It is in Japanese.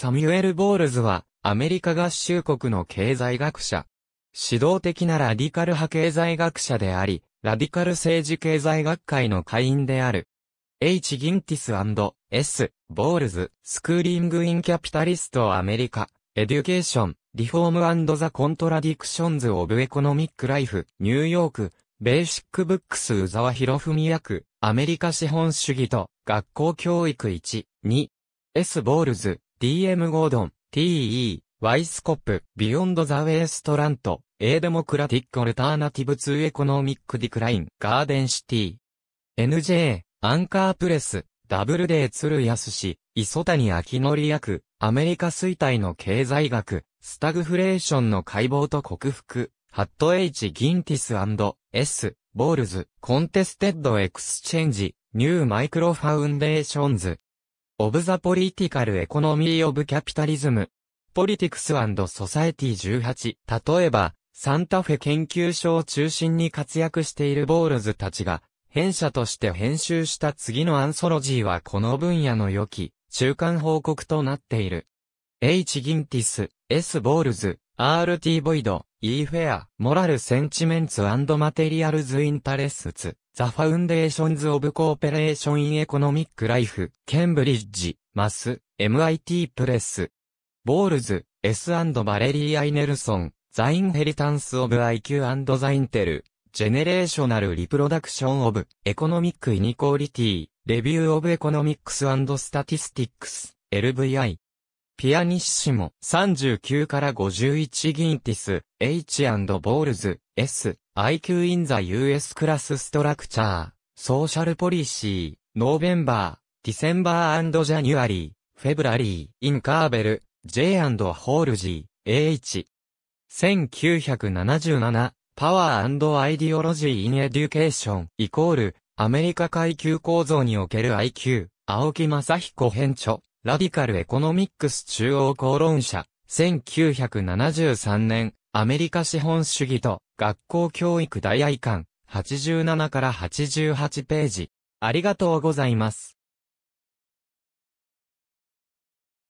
サミュエル・ボールズは、アメリカ合衆国の経済学者。指導的なラディカル派経済学者であり、ラディカル政治経済学会の会員である。H. ギンティス &S. ボールズ、スクーリング・イン・キャピタリスト・アメリカ、エデュケーション、リフォームザ・コントラディクションズ・オブ・エコノミック・ライフ、ニューヨーク、ベーシック・ブックス・宇沢博文役、アメリカ資本主義と、学校教育1、2、S. ボールズ、DM ゴードン、TE、ワイスコップ、ビヨンド・ザ・ウェイストラント、A デモクラティック・オルターナティブ・ツー・エコノミック・ディクライン、ガーデン・シティ。NJ、アンカープレス、ダブルデイツルヤス氏、磯谷明則役、アメリカ衰退の経済学、スタグフレーションの解剖と克服、ハット H ギンティス &S、ボールズ、コンテステッドエクスチェンジ、ニューマイクロファウンデーションズ、of the Political Economy of Capitalism Politics and Society 18例えば、サンタフェ研究所を中心に活躍しているボールズたちが、編者として編集した次のアンソロジーはこの分野の良き、中間報告となっている。H. ギンティス、S. ボールズ、R.T. ボイド、E フェア、モラルセンチメンツマテリアルズインタレスツ、ザファウンデーションズオブコーペレーションインエコノミックライフ、ケンブリッジ、マス、MIT プレス、ボールズ、S& バレリー・アイネルソン、ザインヘリタンスオブ IQ& ザインテル、ジェネレーショナル・リプロダクション・オブ・エコノミック・イニコーリティ、レビュー・オブ・エコノミックス・スタティスティックス、LVI。ピアニッシモ、39から51ギンティス、H& ボールズ、S、IQ in the US クラスストラクチャー、ソーシャルポリシー、ノーベンバー、ディセンバージャニュアリー、フェブラリー、インカーベル、J& ホールジー、AH。1977、パワーアイディオロジー・イン・エデュケーション、イコール、アメリカ階級構造における IQ、青木正彦編著。ラディカルエコノミックス中央公論者、1973年、アメリカ資本主義と学校教育大愛館、87から88ページ。ありがとうございます。